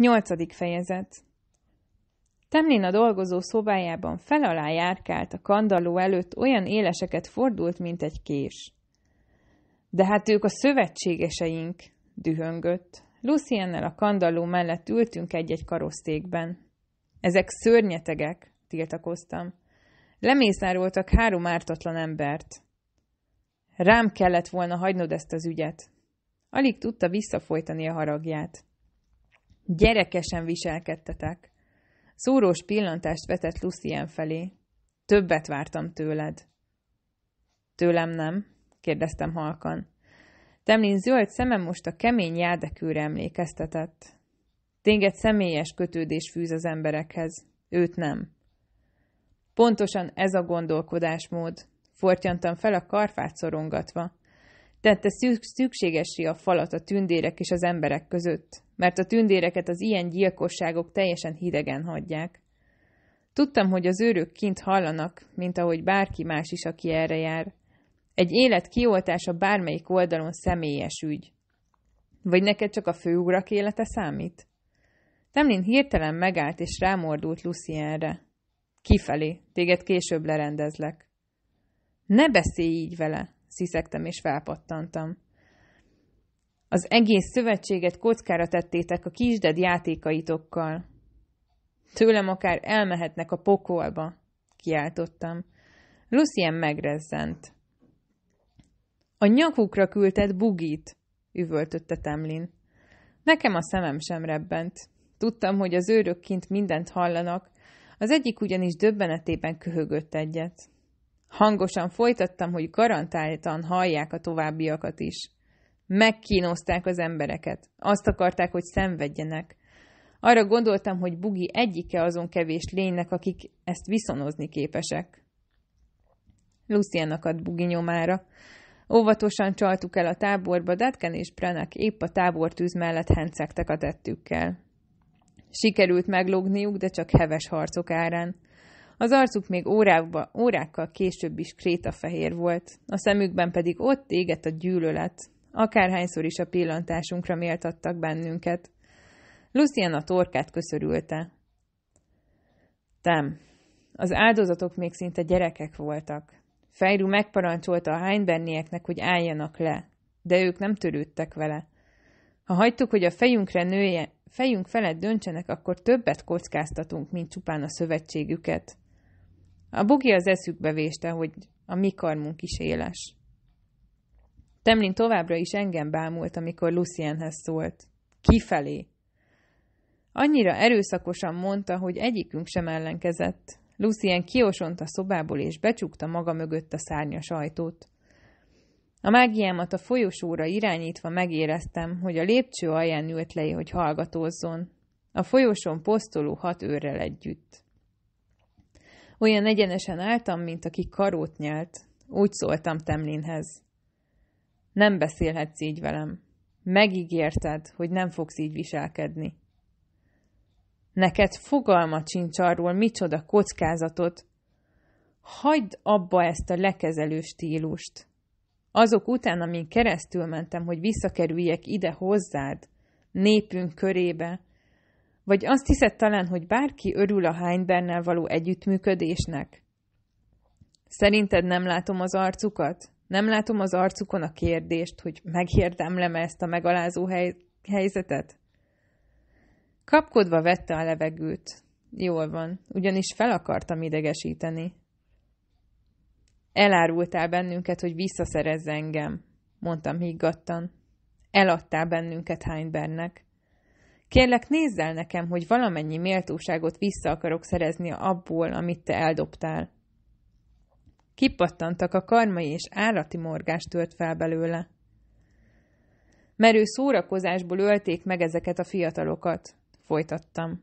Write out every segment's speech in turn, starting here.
Nyolcadik fejezet Temlin a dolgozó szobájában alá járkált, a kandalló előtt olyan éleseket fordult, mint egy kés. De hát ők a szövetségeseink, dühöngött. Luciennel a kandalló mellett ültünk egy-egy karosztékben. Ezek szörnyetegek, tiltakoztam. Lemészároltak három ártatlan embert. Rám kellett volna hagynod ezt az ügyet. Alig tudta visszafolytani a haragját. Gyerekesen viselkedtetek. Szúrós pillantást vetett Lucien felé. Többet vártam tőled. Tőlem nem? kérdeztem halkan. Temlin zöld szeme most a kemény jádekőre emlékeztetett. Téged személyes kötődés fűz az emberekhez, őt nem. Pontosan ez a gondolkodásmód, fortyantam fel a karfát szorongatva. Tette szükségesi a falat a tündérek és az emberek között, mert a tündéreket az ilyen gyilkosságok teljesen hidegen hagyják. Tudtam, hogy az őrök kint hallanak, mint ahogy bárki más is, aki erre jár. Egy élet kioltása bármelyik oldalon személyes ügy. Vagy neked csak a főugrak élete számít? Temlin hirtelen megállt és rámordult Lucienre. Kifelé, téged később lerendezlek. Ne beszélj így vele, sziszegtem és felpattantam. Az egész szövetséget kockára tettétek a kisded játékaitokkal. Tőlem akár elmehetnek a pokolba, kiáltottam. Lucien megrezzent. A nyakukra küldted bugit, üvöltötte Temlin. Nekem a szemem sem rebbent. Tudtam, hogy az őrök kint mindent hallanak, az egyik ugyanis döbbenetében köhögött egyet. Hangosan folytattam, hogy garantáltan hallják a továbbiakat is. Megkínozták az embereket. Azt akarták, hogy szenvedjenek. Arra gondoltam, hogy Bugi egyike azon kevés lénynek, akik ezt viszonozni képesek. Lucien akadt Bugi nyomára. Óvatosan csaltuk el a táborba, Datken és Brenek épp a tábortűz mellett hencegtek a tettükkel. Sikerült meglógniuk, de csak heves harcok árán. Az arcuk még órákba, órákkal később is krétafehér volt, a szemükben pedig ott égett a gyűlölet, akárhányszor is a pillantásunkra méltattak bennünket. Lucian a torkát köszörülte. Tem. Az áldozatok még szinte gyerekek voltak. Fejrú megparancsolta a hánybernieknek, hogy álljanak le, de ők nem törődtek vele. Ha hagytuk, hogy a fejünkre nője, fejünk felett döntsenek, akkor többet kockáztatunk, mint csupán a szövetségüket. A bugi az eszükbe véste, hogy a mi karmunk is éles. Temlin továbbra is engem bámult, amikor Lucienhez szólt. Kifelé! Annyira erőszakosan mondta, hogy egyikünk sem ellenkezett. Lucien kiosont a szobából, és becsukta maga mögött a szárnyas ajtót. A mágiámat a folyosóra irányítva megéreztem, hogy a lépcső alján ült le, hogy hallgatózzon. A folyosón posztoló hat őrrel együtt. Olyan egyenesen álltam, mint aki karót nyelt. Úgy szóltam Temlinhez. Nem beszélhetsz így velem. Megígérted, hogy nem fogsz így viselkedni. Neked fogalmat sincs arról, micsoda kockázatot. Hagyd abba ezt a lekezelő stílust. Azok után, amin keresztül mentem, hogy visszakerüljek ide hozzád, népünk körébe, vagy azt hiszed talán, hogy bárki örül a Heinbernel való együttműködésnek? Szerinted nem látom az arcukat? Nem látom az arcukon a kérdést, hogy megérdemlem ezt a megalázó hely- helyzetet? Kapkodva vette a levegőt. Jól van, ugyanis fel akartam idegesíteni. Elárultál bennünket, hogy visszaszerezz engem, mondtam higgadtan. Eladtál bennünket Heinbernek. Kérlek, el nekem, hogy valamennyi méltóságot vissza akarok szerezni abból, amit te eldobtál. Kipattantak a karmai és állati morgás tört fel belőle. Merő szórakozásból ölték meg ezeket a fiatalokat, folytattam.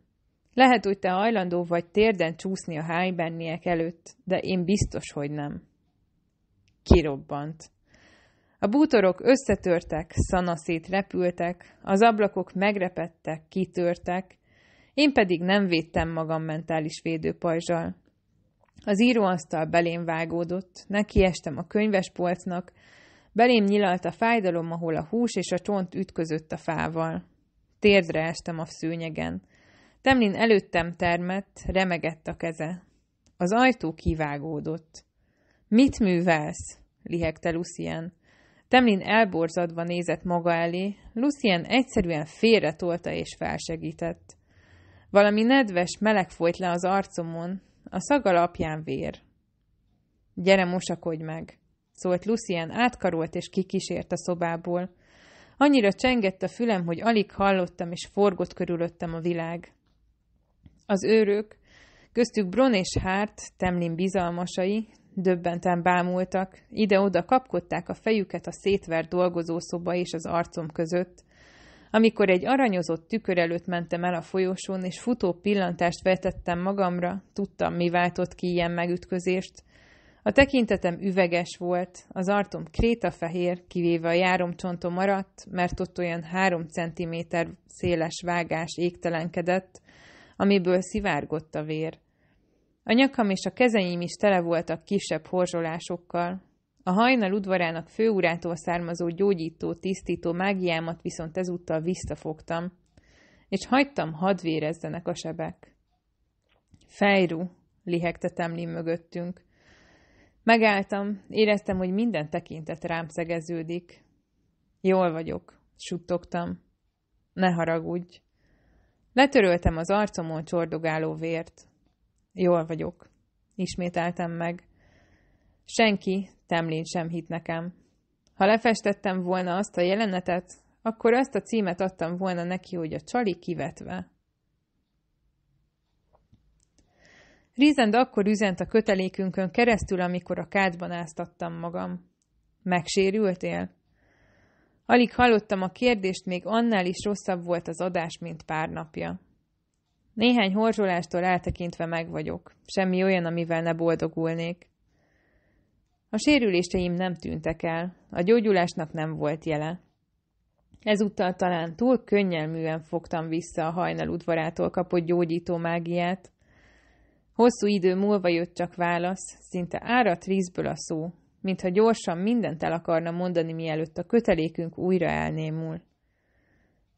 Lehet, hogy te hajlandó vagy térden csúszni a hájbenniek előtt, de én biztos, hogy nem. Kirobbant. A bútorok összetörtek, szanaszét repültek, az ablakok megrepettek, kitörtek, én pedig nem védtem magam mentális védőpajzsal. Az íróasztal belém vágódott, nekiestem a könyvespolcnak, belém nyilalt a fájdalom, ahol a hús és a csont ütközött a fával. Térdre estem a szőnyegen. Temlin előttem termett, remegett a keze. Az ajtó kivágódott. Mit művelsz? lihegte Lucien. Temlin elborzadva nézett maga elé, Lucien egyszerűen félretolta és felsegített. Valami nedves meleg folyt le az arcomon, a szag alapján vér. Gyere, mosakodj meg! szólt Lucien, átkarolt és kikísért a szobából. Annyira csengett a fülem, hogy alig hallottam, és forgott körülöttem a világ. Az őrök, köztük Bron és Hárt, Temlin bizalmasai, döbbenten bámultak, ide-oda kapkodták a fejüket a szétvert dolgozószoba és az arcom között, amikor egy aranyozott tükör előtt mentem el a folyosón, és futó pillantást vetettem magamra, tudtam, mi váltott ki ilyen megütközést. A tekintetem üveges volt, az arcom krétafehér, kivéve a járomcsontom maradt, mert ott olyan három centiméter széles vágás égtelenkedett, amiből szivárgott a vér. A nyakam és a kezeim is tele voltak kisebb horzsolásokkal. A hajnal udvarának főúrától származó gyógyító, tisztító mágiámat viszont ezúttal visszafogtam, és hagytam hadvérezzenek a sebek. Fejru, lihegtetem Lim mögöttünk. Megálltam, éreztem, hogy minden tekintet rám szegeződik. Jól vagyok, suttogtam. Ne haragudj. Letöröltem az arcomon csordogáló vért. Jól vagyok, ismételtem meg. Senki, temlén sem hit nekem. Ha lefestettem volna azt a jelenetet, akkor azt a címet adtam volna neki, hogy a csali kivetve. Rizend akkor üzent a kötelékünkön keresztül, amikor a kádban áztattam magam. Megsérültél? Alig hallottam a kérdést, még annál is rosszabb volt az adás, mint pár napja. Néhány horzsolástól eltekintve vagyok. Semmi olyan, amivel ne boldogulnék. A sérüléseim nem tűntek el. A gyógyulásnak nem volt jele. Ezúttal talán túl könnyelműen fogtam vissza a hajnal udvarától kapott gyógyító mágiát. Hosszú idő múlva jött csak válasz, szinte árat rizből a szó, mintha gyorsan mindent el akarna mondani, mielőtt a kötelékünk újra elnémul.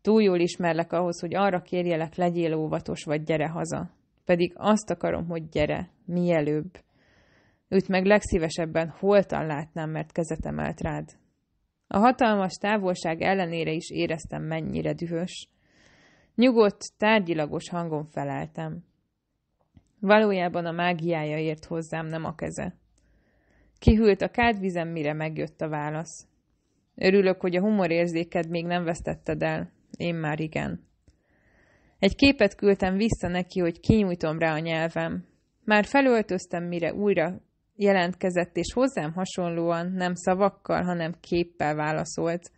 Túl jól ismerlek ahhoz, hogy arra kérjelek, legyél óvatos, vagy gyere haza. Pedig azt akarom, hogy gyere, mielőbb. Őt meg legszívesebben holtan látnám, mert kezet emelt rád. A hatalmas távolság ellenére is éreztem, mennyire dühös. Nyugodt, tárgyilagos hangon feleltem. Valójában a mágiája ért hozzám, nem a keze. Kihűlt a kádvizem, mire megjött a válasz. Örülök, hogy a humorérzéked még nem vesztetted el, én már igen. Egy képet küldtem vissza neki, hogy kinyújtom rá a nyelvem. Már felöltöztem, mire újra jelentkezett, és hozzám hasonlóan nem szavakkal, hanem képpel válaszolt.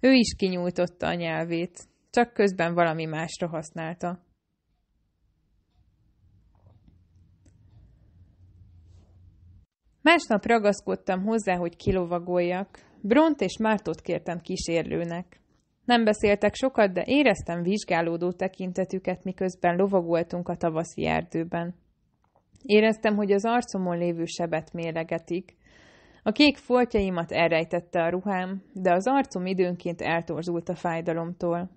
Ő is kinyújtotta a nyelvét, csak közben valami másra használta. Másnap ragaszkodtam hozzá, hogy kilovagoljak. Bront és Mártot kértem kísérlőnek. Nem beszéltek sokat, de éreztem vizsgálódó tekintetüket, miközben lovagoltunk a tavaszi erdőben. Éreztem, hogy az arcomon lévő sebet mélegetik. A kék foltjaimat elrejtette a ruhám, de az arcom időnként eltorzult a fájdalomtól.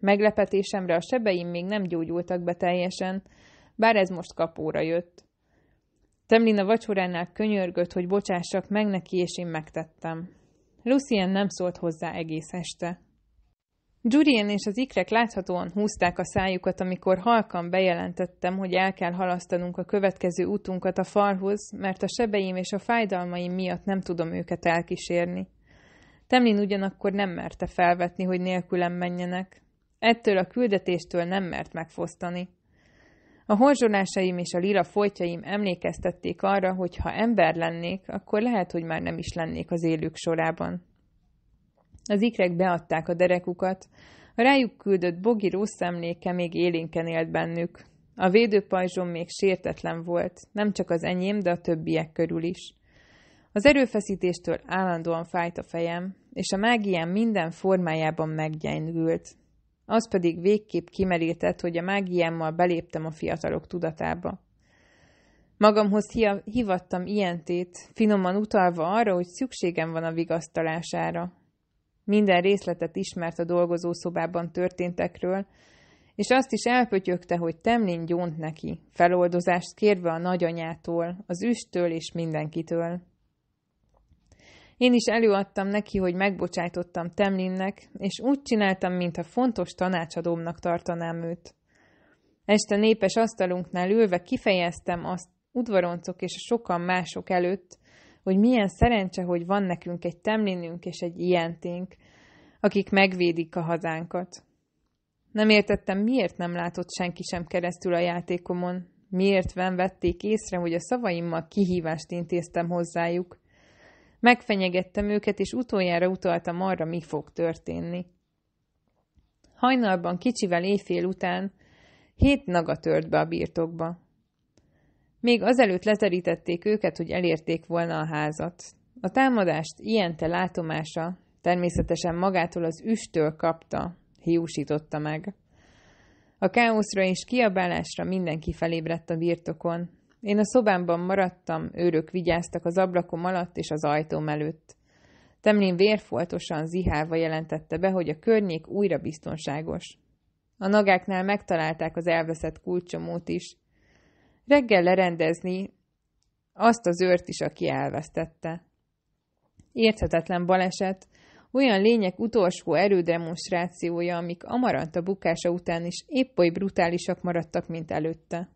Meglepetésemre a sebeim még nem gyógyultak be teljesen, bár ez most kapóra jött. Temlin a vacsoránál könyörgött, hogy bocsássak meg neki, és én megtettem. Lucien nem szólt hozzá egész este. Jurien és az ikrek láthatóan húzták a szájukat, amikor halkan bejelentettem, hogy el kell halasztanunk a következő útunkat a falhoz, mert a sebeim és a fájdalmaim miatt nem tudom őket elkísérni. Temlin ugyanakkor nem merte felvetni, hogy nélkülem menjenek. Ettől a küldetéstől nem mert megfosztani. A horzsolásaim és a lila folytjaim emlékeztették arra, hogy ha ember lennék, akkor lehet, hogy már nem is lennék az élők sorában. Az ikrek beadták a derekukat, a rájuk küldött bogi rossz emléke még élénken élt bennük. A védőpajzsom még sértetlen volt, nem csak az enyém, de a többiek körül is. Az erőfeszítéstől állandóan fájt a fejem, és a mágiám minden formájában meggyengült. Az pedig végképp kimerített, hogy a mágiámmal beléptem a fiatalok tudatába. Magamhoz hivattam ilyentét, finoman utalva arra, hogy szükségem van a vigasztalására, minden részletet ismert a dolgozószobában történtekről, és azt is elpötyögte, hogy Temlin gyónt neki, feloldozást kérve a nagyanyától, az üstől és mindenkitől. Én is előadtam neki, hogy megbocsájtottam Temlinnek, és úgy csináltam, mintha fontos tanácsadómnak tartanám őt. Este népes asztalunknál ülve kifejeztem azt udvaroncok és a sokan mások előtt, hogy milyen szerencse, hogy van nekünk egy temlinünk és egy ilyenténk, akik megvédik a hazánkat. Nem értettem, miért nem látott senki sem keresztül a játékomon, miért nem vették észre, hogy a szavaimmal kihívást intéztem hozzájuk. Megfenyegettem őket, és utoljára utaltam arra, mi fog történni. Hajnalban kicsivel éjfél után hét naga tört be a birtokba. Még azelőtt leterítették őket, hogy elérték volna a házat. A támadást ilyen te látomása természetesen magától az üstől kapta, hiúsította meg. A káoszra és kiabálásra mindenki felébredt a birtokon. Én a szobámban maradtam, őrök vigyáztak az ablakom alatt és az ajtóm előtt. Temlin vérfoltosan zihálva jelentette be, hogy a környék újra biztonságos. A nagáknál megtalálták az elveszett kulcsomót is, reggel lerendezni azt az őrt is, aki elvesztette. Érthetetlen baleset, olyan lények utolsó erődemonstrációja, amik Amaranta bukása után is épp oly brutálisak maradtak, mint előtte.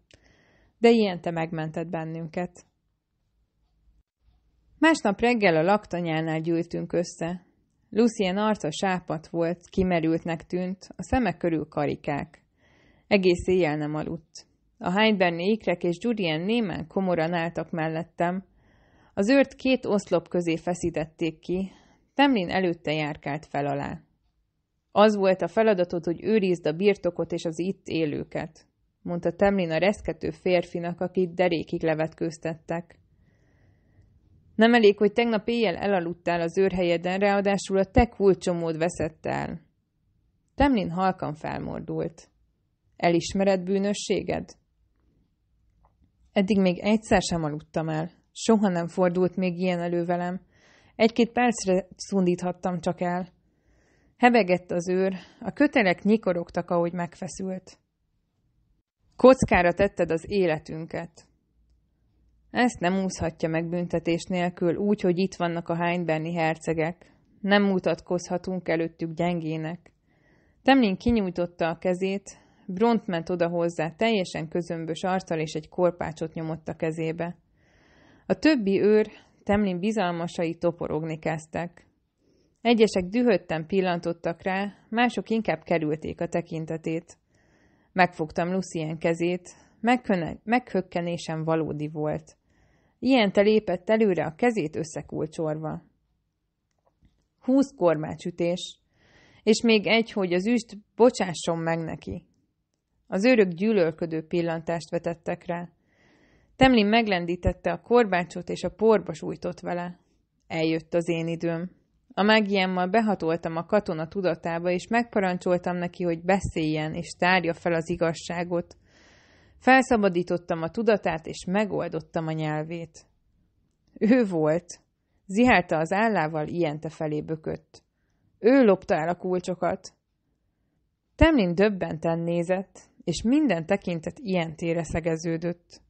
De ilyen te megmentett bennünket. Másnap reggel a laktanyánál gyűltünk össze. Lucien arca sápat volt, kimerültnek tűnt, a szemek körül karikák. Egész éjjel nem aludt. A hánybenni ikrek és Julian némen komoran álltak mellettem. Az őrt két oszlop közé feszítették ki, Temlin előtte járkált fel alá. Az volt a feladatod, hogy őrizd a birtokot és az itt élőket, mondta Temlin a reszkető férfinak, akit derékig levetkőztettek. Nem elég, hogy tegnap éjjel elaludtál az őrhelyeden, ráadásul a te kulcsomód veszett el. Temlin halkan felmordult. Elismered bűnösséged? Eddig még egyszer sem aludtam el. Soha nem fordult még ilyen elő velem. Egy-két percre szundíthattam csak el. Hebegett az őr, a kötelek nyikorogtak, ahogy megfeszült. Kockára tetted az életünket. Ezt nem úszhatja meg büntetés nélkül, úgy, hogy itt vannak a hánybenni hercegek. Nem mutatkozhatunk előttük gyengének. Temlin kinyújtotta a kezét, Bront ment oda hozzá teljesen közömbös arccal és egy korpácsot nyomott a kezébe. A többi őr Temlin bizalmasai toporogni kezdtek. Egyesek dühötten pillantottak rá, mások inkább kerülték a tekintetét. Megfogtam Lucien kezét, Megköne- meghökkenésem valódi volt. Ilyen te lépett előre a kezét összekulcsorva. Húsz kormácsütés, és még egy, hogy az üst bocsásson meg neki. Az őrök gyűlölködő pillantást vetettek rá. Temlin meglendítette a korbácsot, és a porba sújtott vele. Eljött az én időm. A mágiámmal behatoltam a katona tudatába, és megparancsoltam neki, hogy beszéljen, és tárja fel az igazságot. Felszabadítottam a tudatát, és megoldottam a nyelvét. Ő volt. Zihálta az állával, ilyente felé bökött. Ő lopta el a kulcsokat. Temlin döbbenten nézett, és minden tekintet ilyen tére szegeződött.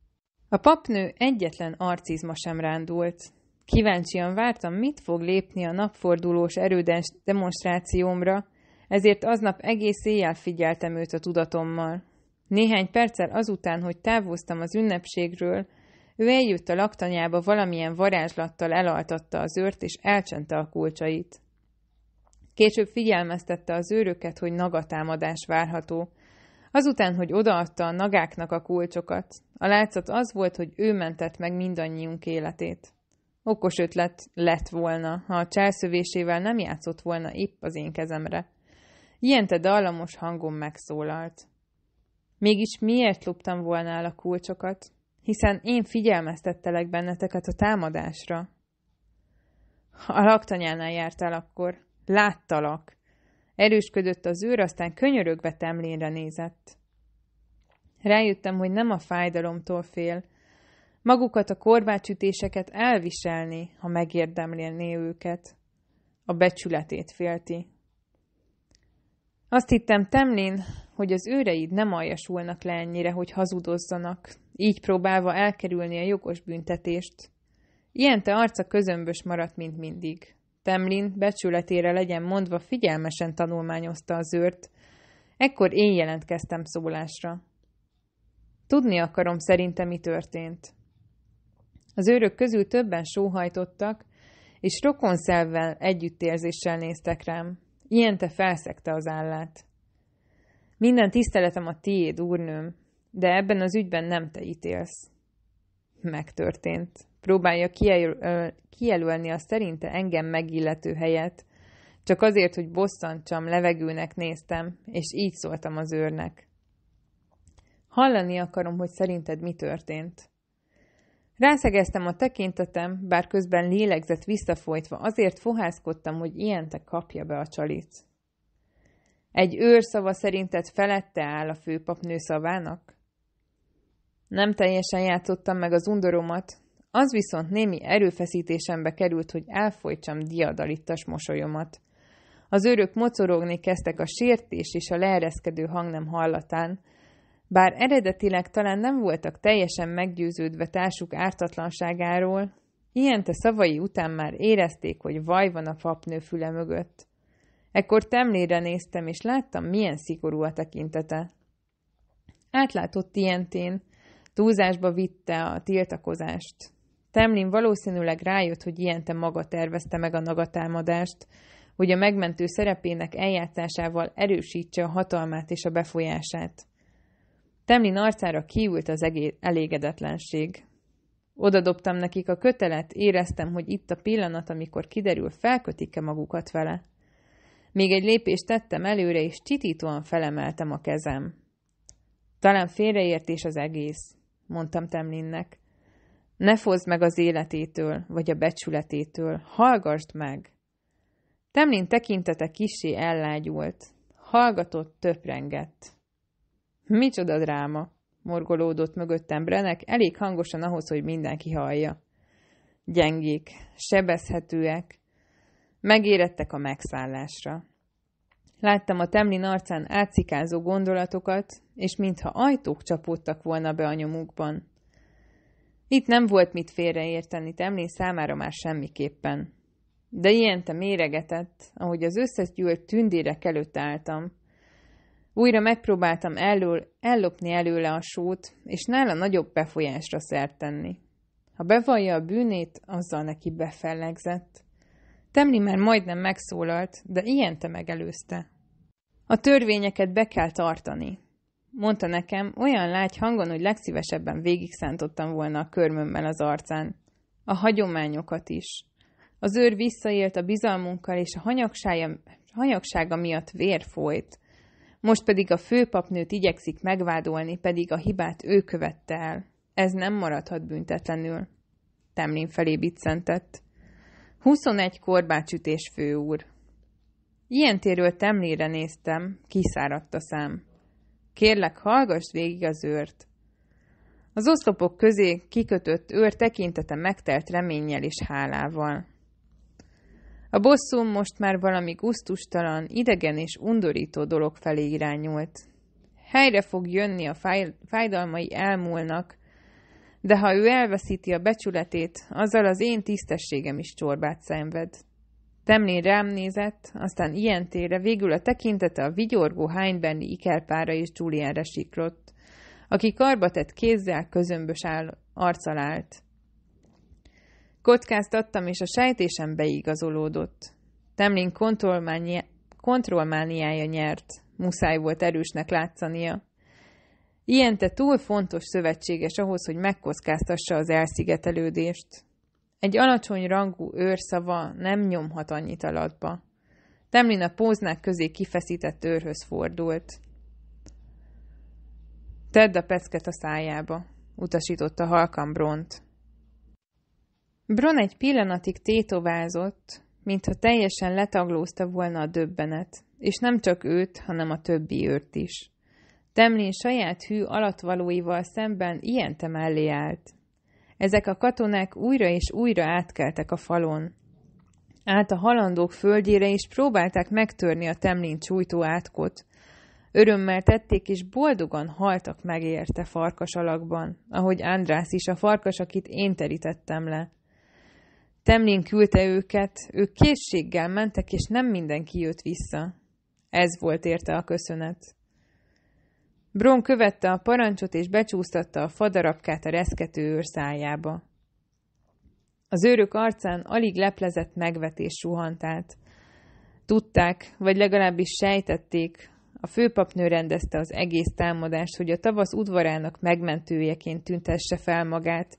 A papnő egyetlen arcizma sem rándult. Kíváncsian vártam, mit fog lépni a napfordulós erődens demonstrációmra, ezért aznap egész éjjel figyeltem őt a tudatommal. Néhány perccel azután, hogy távoztam az ünnepségről, ő eljött a laktanyába valamilyen varázslattal elaltatta az őrt, és elcsente a kulcsait. Később figyelmeztette az őröket, hogy nagatámadás várható, Azután, hogy odaadta a nagáknak a kulcsokat, a látszat az volt, hogy ő mentett meg mindannyiunk életét. Okos ötlet lett volna, ha a cselszövésével nem játszott volna épp az én kezemre. te dallamos hangom megszólalt. Mégis miért loptam volna el a kulcsokat? Hiszen én figyelmeztettelek benneteket a támadásra. A laktanyánál jártál akkor. Láttalak. Erősködött az őr, aztán könyörögve Temlénre nézett. Rájöttem, hogy nem a fájdalomtól fél. Magukat a korvácsütéseket elviselni, ha megérdemlélné őket. A becsületét félti. Azt hittem, Temlén, hogy az őreid nem aljasulnak le ennyire, hogy hazudozzanak, így próbálva elkerülni a jogos büntetést. Ilyen te arca közömbös maradt, mint mindig. Temlin becsületére legyen mondva figyelmesen tanulmányozta az őrt. Ekkor én jelentkeztem szólásra. Tudni akarom szerintem, mi történt. Az őrök közül többen sóhajtottak, és rokonszelvvel együttérzéssel néztek rám. Ilyen te felszegte az állát. Minden tiszteletem a tiéd, úrnőm, de ebben az ügyben nem te ítélsz. Megtörtént próbálja kijelölni a szerinte engem megillető helyet, csak azért, hogy bosszantsam, levegőnek néztem, és így szóltam az őrnek. Hallani akarom, hogy szerinted mi történt. Rászegeztem a tekintetem, bár közben lélegzett visszafolytva, azért fohászkodtam, hogy ilyentek kapja be a csalit. Egy őr szava szerinted felette áll a főpapnő szavának? Nem teljesen játszottam meg az undoromat, az viszont némi erőfeszítésembe került, hogy elfolytsam diadalittas mosolyomat. Az őrök mocorogni kezdtek a sértés és a leereszkedő hang nem hallatán, bár eredetileg talán nem voltak teljesen meggyőződve társuk ártatlanságáról, ilyen te szavai után már érezték, hogy vaj van a papnő füle mögött. Ekkor temlére néztem, és láttam, milyen szigorú a tekintete. Átlátott ilyentén, túlzásba vitte a tiltakozást. Temlin valószínűleg rájött, hogy te maga tervezte meg a nagatámadást, hogy a megmentő szerepének eljátszásával erősítse a hatalmát és a befolyását. Temlin arcára kiült az elégedetlenség. Oda dobtam nekik a kötelet, éreztem, hogy itt a pillanat, amikor kiderül, felkötik-e magukat vele. Még egy lépést tettem előre, és csitítóan felemeltem a kezem. Talán félreértés az egész, mondtam Temlinnek. Ne fozd meg az életétől, vagy a becsületétől, hallgasd meg! Temlin tekintete kisé ellágyult, hallgatott, töprengett. Micsoda dráma! morgolódott mögöttem Brenek, elég hangosan ahhoz, hogy mindenki hallja. Gyengék, sebezhetőek, megérettek a megszállásra. Láttam a Temlin arcán átszikázó gondolatokat, és mintha ajtók csapódtak volna be a nyomukban. Itt nem volt mit félreérteni Temlin számára már semmiképpen. De ilyen te méregetett, ahogy az gyűlt tündérek előtt álltam. Újra megpróbáltam elől, ellopni előle a sót, és nála nagyobb befolyásra szert tenni. Ha bevallja a bűnét, azzal neki befellegzett. Temli már majdnem megszólalt, de ilyen te megelőzte. A törvényeket be kell tartani, mondta nekem olyan lágy hangon, hogy legszívesebben végigszántottam volna a körmömmel az arcán. A hagyományokat is. Az őr visszaélt a bizalmunkkal, és a hanyagsága, hanyagsága miatt vér folyt. Most pedig a főpapnőt igyekszik megvádolni, pedig a hibát ő követte el. Ez nem maradhat büntetlenül. Temlin felé biccentett. 21 korbácsütés főúr. Ilyentéről Temlére néztem, kiszáradt a szám. Kérlek, hallgass végig az őrt. Az oszlopok közé kikötött őr tekintete megtelt reménnyel és hálával. A bosszum most már valami guztustalan, idegen és undorító dolog felé irányult. Helyre fog jönni, a fáj, fájdalmai elmúlnak, de ha ő elveszíti a becsületét, azzal az én tisztességem is csorbát szenved. Temlén rám nézett, aztán ilyen tére végül a tekintete a vigyorgó hánybenni ikerpára és Julienre siklott, aki tett kézzel közömbös áll, arccal állt. Kockáztattam, és a sejtésem beigazolódott. Temlin kontrollmániája nyert, muszáj volt erősnek látszania. Ilyente túl fontos szövetséges ahhoz, hogy megkockáztassa az elszigetelődést. Egy alacsony rangú őrszava nem nyomhat annyit alatba. Temlin a póznák közé kifeszített őrhöz fordult. Tedd a pecket a szájába, utasította halkan Bront. Bron egy pillanatig tétovázott, mintha teljesen letaglózta volna a döbbenet, és nem csak őt, hanem a többi őrt is. Temlin saját hű alatvalóival szemben ilyen temellé állt. Ezek a katonák újra és újra átkeltek a falon. Át a halandók földjére is próbálták megtörni a temlin csújtó átkot. Örömmel tették, és boldogan haltak megérte farkas alakban, ahogy András is a farkas, akit én terítettem le. Temlin küldte őket, ők készséggel mentek, és nem mindenki jött vissza. Ez volt érte a köszönet. Bron követte a parancsot, és becsúsztatta a fadarabkát a reszkető őrszájába. Az őrök arcán alig leplezett megvetés suhant át. Tudták, vagy legalábbis sejtették, a főpapnő rendezte az egész támadást, hogy a tavasz udvarának megmentőjeként tüntesse fel magát,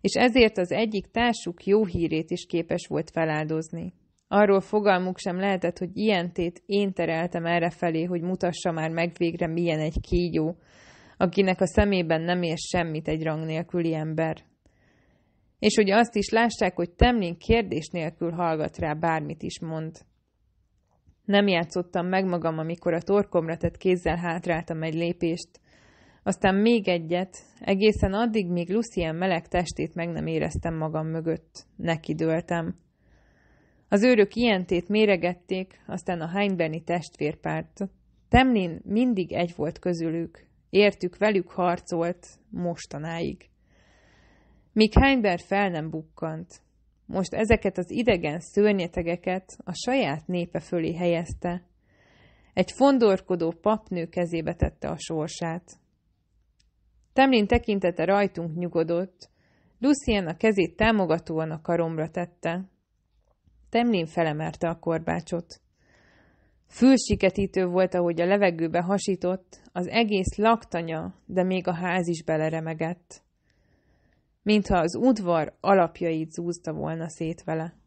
és ezért az egyik társuk jó hírét is képes volt feláldozni. Arról fogalmuk sem lehetett, hogy ilyen tét én tereltem erre felé, hogy mutassa már meg végre, milyen egy kígyó, akinek a szemében nem ér semmit egy rang nélküli ember. És hogy azt is lássák, hogy Temlin kérdés nélkül hallgat rá, bármit is mond. Nem játszottam meg magam, amikor a torkomra tett kézzel hátráltam egy lépést, aztán még egyet, egészen addig, míg Lucien meleg testét meg nem éreztem magam mögött. Neki dőltem. Az őrök ilyentét méregették, aztán a hánybeni testvérpárt. Temlin mindig egy volt közülük, értük velük harcolt mostanáig. Míg Heinber fel nem bukkant. Most ezeket az idegen szörnyetegeket a saját népe fölé helyezte. Egy fondorkodó papnő kezébe tette a sorsát. Temlin tekintete rajtunk nyugodott, Lucien a kezét támogatóan a karomra tette. Temlin felemelte a korbácsot. Fülsiketítő volt, ahogy a levegőbe hasított, az egész laktanya, de még a ház is beleremegett. Mintha az udvar alapjait zúzta volna szét vele.